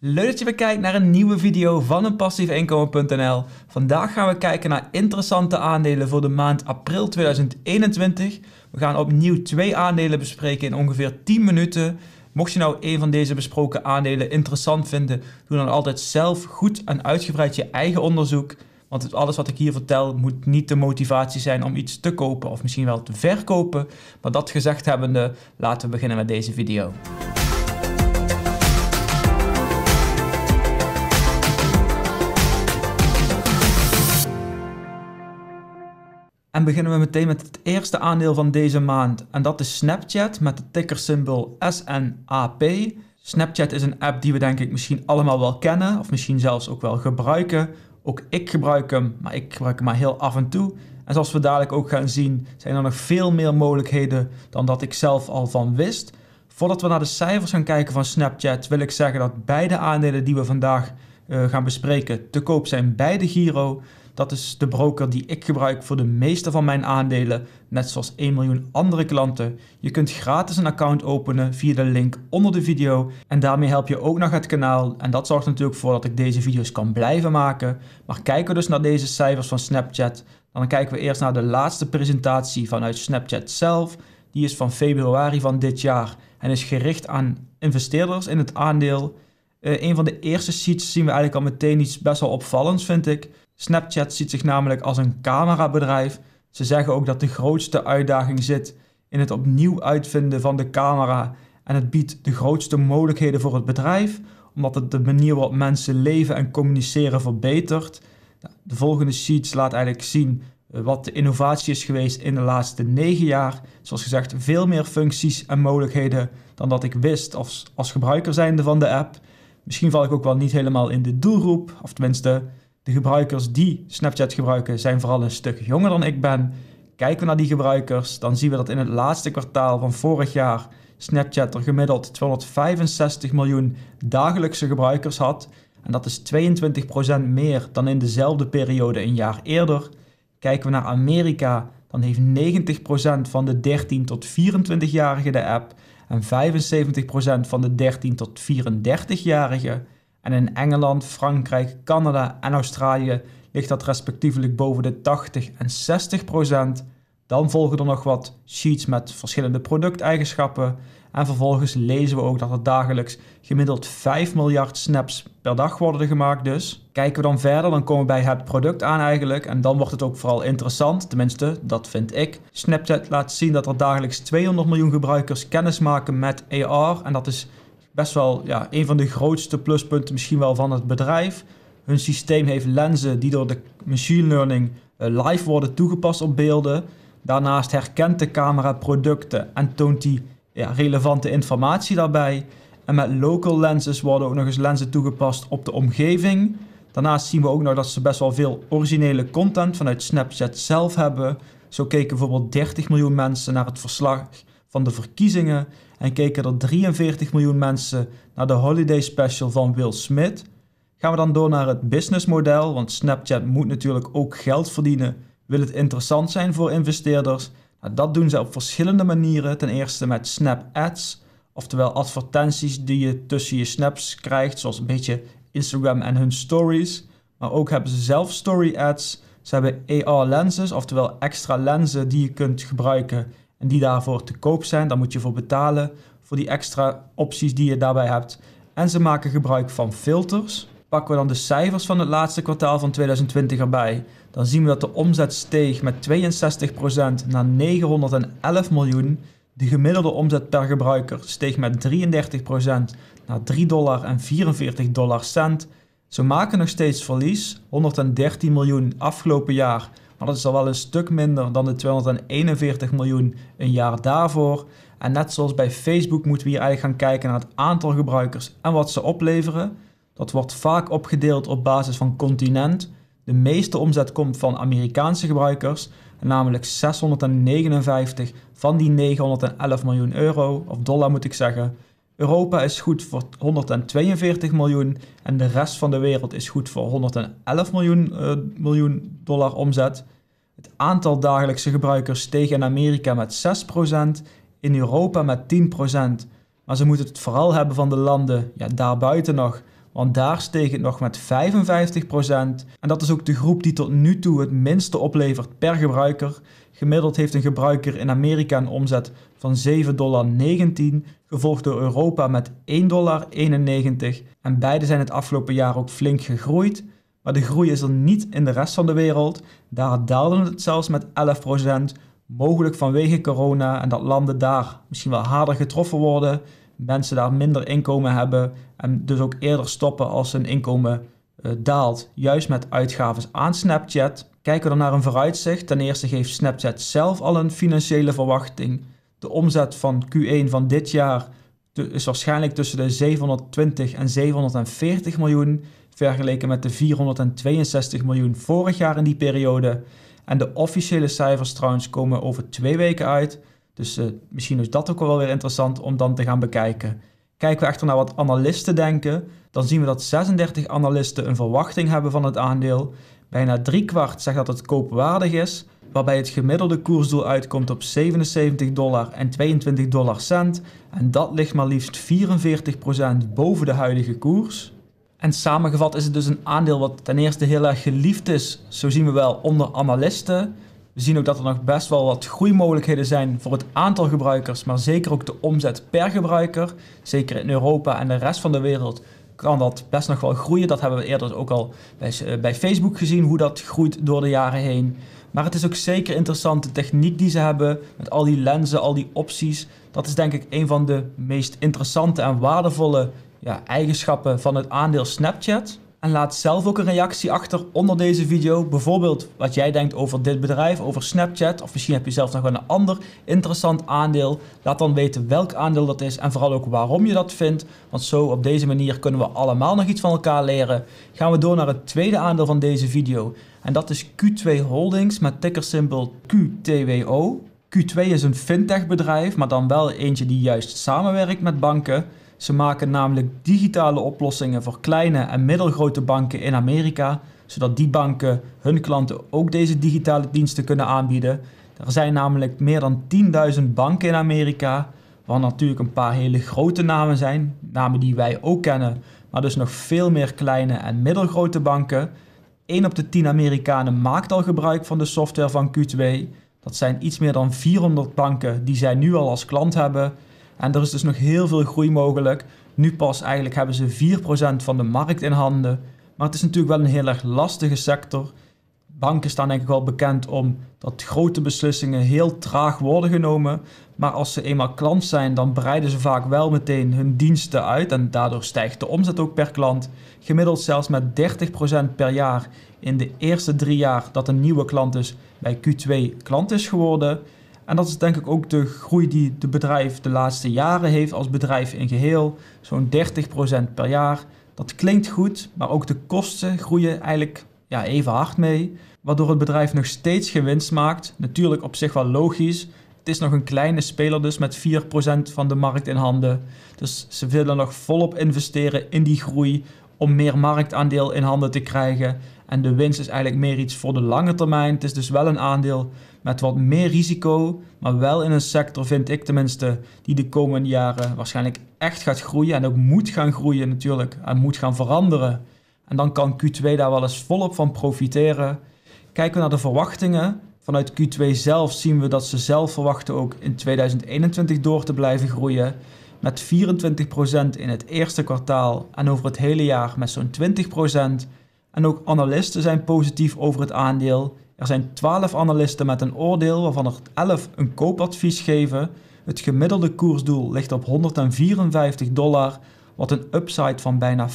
Leuk dat je weer kijkt naar een nieuwe video van een passiefinkomen.nl. Vandaag gaan we kijken naar interessante aandelen voor de maand april 2021. We gaan opnieuw twee aandelen bespreken in ongeveer 10 minuten. Mocht je nou een van deze besproken aandelen interessant vinden, doe dan altijd zelf goed en uitgebreid je eigen onderzoek. Want alles wat ik hier vertel moet niet de motivatie zijn om iets te kopen of misschien wel te verkopen. Maar dat gezegd hebbende, laten we beginnen met deze video. En beginnen we meteen met het eerste aandeel van deze maand. En dat is Snapchat met de tickersymbool SNAP. Snapchat is een app die we denk ik misschien allemaal wel kennen of misschien zelfs ook wel gebruiken. Ook ik gebruik hem, maar ik gebruik hem maar heel af en toe. En zoals we dadelijk ook gaan zien, zijn er nog veel meer mogelijkheden dan dat ik zelf al van wist. Voordat we naar de cijfers gaan kijken van Snapchat, wil ik zeggen dat beide aandelen die we vandaag eh, gaan bespreken te koop zijn bij de Giro. Dat is de broker die ik gebruik voor de meeste van mijn aandelen, net zoals 1 miljoen andere klanten. Je kunt gratis een account openen via de link onder de video en daarmee help je ook nog het kanaal en dat zorgt natuurlijk voor dat ik deze video's kan blijven maken. Maar kijken we dus naar deze cijfers van Snapchat, dan kijken we eerst naar de laatste presentatie vanuit Snapchat zelf. Die is van februari van dit jaar en is gericht aan investeerders in het aandeel. Eh, een van de eerste sheets zien we eigenlijk al meteen iets best wel opvallends, vind ik. Snapchat ziet zich namelijk als een camerabedrijf. Ze zeggen ook dat de grootste uitdaging zit in het opnieuw uitvinden van de camera. En het biedt de grootste mogelijkheden voor het bedrijf, omdat het de manier waarop mensen leven en communiceren verbetert. Nou, de volgende sheets laat eigenlijk zien eh, wat de innovatie is geweest in de laatste negen jaar. Zoals gezegd, veel meer functies en mogelijkheden dan dat ik wist als, als gebruiker zijnde van de app. Misschien val ik ook wel niet helemaal in de doelgroep, of tenminste, de gebruikers die Snapchat gebruiken zijn vooral een stuk jonger dan ik ben. Kijken we naar die gebruikers, dan zien we dat in het laatste kwartaal van vorig jaar Snapchat er gemiddeld 265 miljoen dagelijkse gebruikers had. En dat is 22% meer dan in dezelfde periode een jaar eerder. Kijken we naar Amerika, dan heeft 90% van de 13 tot 24-jarigen de app en 75% van de 13 tot 34-jarigen. En in Engeland, Frankrijk, Canada en Australië ligt dat respectievelijk boven de 80 en 60%. Dan volgen er nog wat sheets met verschillende producteigenschappen. En vervolgens lezen we ook dat er dagelijks gemiddeld 5 miljard snaps per dag worden gemaakt dus. Kijken we dan verder, dan komen we bij het product aan eigenlijk. En dan wordt het ook vooral interessant, tenminste dat vind ik. Snapchat laat zien dat er dagelijks 200 miljoen gebruikers kennis maken met AR. En dat is best wel ja, een van de grootste pluspunten misschien wel van het bedrijf. Hun systeem heeft lenzen die door de machine learning eh, live worden toegepast op beelden. Daarnaast herkent de camera producten en toont die relevante informatie daarbij. En met local lenses worden ook nog eens lenzen toegepast op de omgeving. Daarnaast zien we ook nog dat ze best wel veel originele content vanuit Snapchat zelf hebben. Zo keken bijvoorbeeld 30 miljoen mensen naar het verslag van de verkiezingen en keken er 43 miljoen mensen naar de holiday special van Will Smith. Gaan we dan door naar het businessmodel, want Snapchat moet natuurlijk ook geld verdienen wil het interessant zijn voor investeerders? Nou, dat doen ze op verschillende manieren. Ten eerste met Snap Ads, oftewel advertenties die je tussen je snaps krijgt, zoals een beetje Instagram en hun stories. Maar ook hebben ze zelf story ads. Ze hebben AR lenses, oftewel extra lenzen die je kunt gebruiken en die daarvoor te koop zijn. Daar moet je voor betalen voor die extra opties die je daarbij hebt. En ze maken gebruik van filters. Pakken we dan de cijfers van het laatste kwartaal van 2020 erbij, dan zien we dat de omzet steeg met 62% naar 911 miljoen. De gemiddelde omzet per gebruiker steeg met 33% naar 3 dollar en 44 cent. Ze maken nog steeds verlies, 113 miljoen afgelopen jaar, maar dat is al wel een stuk minder dan de 241 miljoen een jaar daarvoor. En net zoals bij Facebook moeten we hier eigenlijk gaan kijken naar het aantal gebruikers en wat ze opleveren. Dat wordt vaak opgedeeld op basis van continent. De meeste omzet komt van Amerikaanse gebruikers, namelijk 659 van die 911 miljoen euro, of dollar moet ik zeggen. Europa is goed voor 142 miljoen en de rest van de wereld is goed voor 111 miljoen, eh, miljoen dollar omzet. Het aantal dagelijkse gebruikers steeg in Amerika met 6%, in Europa met 10%. Maar ze moeten het vooral hebben van de landen ja, daarbuiten nog want daar steeg het nog met 55%. En dat is ook de groep die tot nu toe het minste oplevert per gebruiker. Gemiddeld heeft een gebruiker in Amerika een omzet van 7,19 dollar, gevolgd door Europa met 1,91 dollar. En beide zijn het afgelopen jaar ook flink gegroeid. Maar de groei is er niet in de rest van de wereld. Daar daalde het zelfs met 11%, mogelijk vanwege corona en dat landen daar misschien wel harder getroffen worden mensen daar minder inkomen hebben en dus ook eerder stoppen als hun inkomen eh, daalt. Juist met uitgaven aan Snapchat. Kijken we dan naar een vooruitzicht. Ten eerste geeft Snapchat zelf al een financiële verwachting. De omzet van Q1 van dit jaar is waarschijnlijk tussen de 720 en 740 miljoen, vergeleken met de 462 miljoen vorig jaar in die periode. En de officiële cijfers trouwens komen over twee weken uit. Dus eh, misschien is dat ook wel weer interessant om dan te gaan bekijken. Kijken we echter naar wat analisten denken, dan zien we dat 36 analisten een verwachting hebben van het aandeel. Bijna driekwart zegt dat het koopwaardig is, waarbij het gemiddelde koersdoel uitkomt op 77 dollar en 22 dollar cent. En dat ligt maar liefst 44% boven de huidige koers. En samengevat is het dus een aandeel wat ten eerste heel erg geliefd is, zo zien we wel onder analisten. We zien ook dat er nog best wel wat groeimogelijkheden zijn voor het aantal gebruikers, maar zeker ook de omzet per gebruiker. Zeker in Europa en de rest van de wereld kan dat best nog wel groeien. Dat hebben we eerder ook al bij, eh, bij Facebook gezien, hoe dat groeit door de jaren heen. Maar het is ook zeker interessant, de techniek die ze hebben, met al die lenzen, al die opties. Dat is denk ik een van de meest interessante en waardevolle ja, eigenschappen van het aandeel Snapchat. En laat zelf ook een reactie achter onder deze video. Bijvoorbeeld wat jij denkt over dit bedrijf, over Snapchat. Of misschien heb je zelf nog een ander interessant aandeel. Laat dan weten welk aandeel dat is en vooral ook waarom je dat vindt. Want zo op deze manier kunnen we allemaal nog iets van elkaar leren. Gaan we door naar het tweede aandeel van deze video. En dat is Q2 Holdings met tickersymbol QTWO. Q2 is een fintech bedrijf, maar dan wel eentje die juist samenwerkt met banken. Ze maken namelijk digitale oplossingen voor kleine en middelgrote banken in Amerika, zodat die banken hun klanten ook deze digitale diensten kunnen aanbieden. Er zijn namelijk meer dan 10.000 banken in Amerika, waar natuurlijk een paar hele grote namen zijn, namen die wij ook kennen, maar dus nog veel meer kleine en middelgrote banken. 1 op de 10 Amerikanen maakt al gebruik van de software van Q2. Dat zijn iets meer dan 400 banken die zij nu al als klant hebben. En er is dus nog heel veel groei mogelijk. Nu pas eigenlijk hebben ze 4% van de markt in handen. Maar het is natuurlijk wel een heel erg lastige sector. Banken staan denk ik wel bekend om dat grote beslissingen heel traag worden genomen. Maar als ze eenmaal klant zijn, dan breiden ze vaak wel meteen hun diensten uit. En daardoor stijgt de omzet ook per klant. Gemiddeld zelfs met 30% per jaar in de eerste drie jaar dat een nieuwe klant is dus bij Q2 klant is geworden. En dat is denk ik ook de groei die het bedrijf de laatste jaren heeft als bedrijf in geheel. Zo'n 30% per jaar. Dat klinkt goed, maar ook de kosten groeien eigenlijk ja, even hard mee. Waardoor het bedrijf nog steeds gewinst winst maakt. Natuurlijk op zich wel logisch. Het is nog een kleine speler dus met 4% van de markt in handen. Dus ze willen nog volop investeren in die groei om meer marktaandeel in handen te krijgen. En de winst is eigenlijk meer iets voor de lange termijn. Het is dus wel een aandeel met wat meer risico, maar wel in een sector, vind ik tenminste, die de komende jaren waarschijnlijk echt gaat groeien en ook moet gaan groeien natuurlijk en moet gaan veranderen. En dan kan Q2 daar wel eens volop van profiteren. Kijken we naar de verwachtingen. Vanuit Q2 zelf zien we dat ze zelf verwachten ook in 2021 door te blijven groeien. Met 24% in het eerste kwartaal en over het hele jaar met zo'n 20%. En ook analisten zijn positief over het aandeel. Er zijn 12 analisten met een oordeel, waarvan er 11 een koopadvies geven. Het gemiddelde koersdoel ligt op 154 dollar, wat een upside van bijna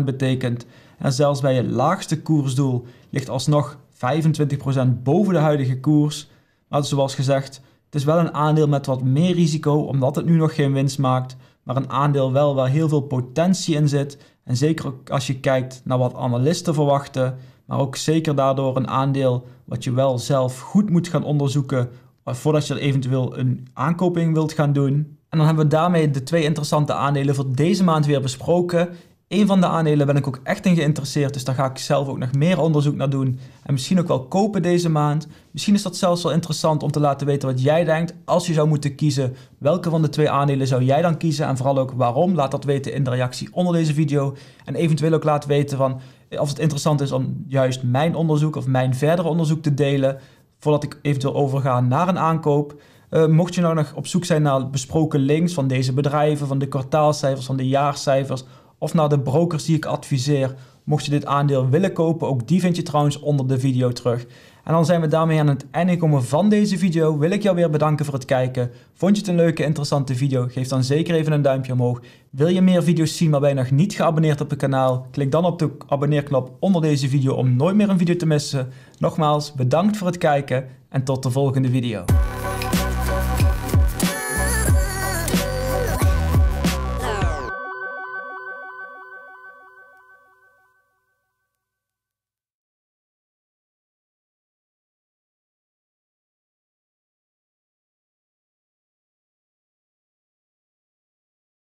50% betekent. En zelfs bij het laagste koersdoel ligt alsnog 25% boven de huidige koers. Maar zoals gezegd, het is wel een aandeel met wat meer risico omdat het nu nog geen winst maakt maar een aandeel wel waar heel veel potentie in zit. En zeker ook als je kijkt naar wat analisten verwachten, maar ook zeker daardoor een aandeel wat je wel zelf goed moet gaan onderzoeken eh, voordat je er eventueel een aankoping wilt gaan doen. En dan hebben we daarmee de twee interessante aandelen voor deze maand weer besproken. Een van de aandelen ben ik ook echt in geïnteresseerd, dus daar ga ik zelf ook nog meer onderzoek naar doen. En misschien ook wel kopen deze maand. Misschien is dat zelfs wel interessant om te laten weten wat jij denkt. Als je zou moeten kiezen, welke van de twee aandelen zou jij dan kiezen? En vooral ook waarom? Laat dat weten in de reactie onder deze video. En eventueel ook laten weten van eh, of het interessant is om juist mijn onderzoek of mijn verdere onderzoek te delen. Voordat ik eventueel overga naar een aankoop. Eh, mocht je nou nog op zoek zijn naar besproken links van deze bedrijven, van de kwartaalcijfers, van de jaarcijfers of naar nou, de brokers die ik adviseer. Mocht je dit aandeel willen kopen, ook die vind je trouwens onder de video terug. En dan zijn we daarmee aan het einde komen van deze video. Wil ik jou weer bedanken voor het kijken. Vond je het een leuke, interessante video? Geef dan zeker even een duimpje omhoog. Wil je meer video's zien, maar ben je nog niet geabonneerd op het kanaal? Klik dan op de abonneerknop onder deze video om nooit meer een video te missen. Nogmaals, bedankt voor het kijken en tot de volgende video.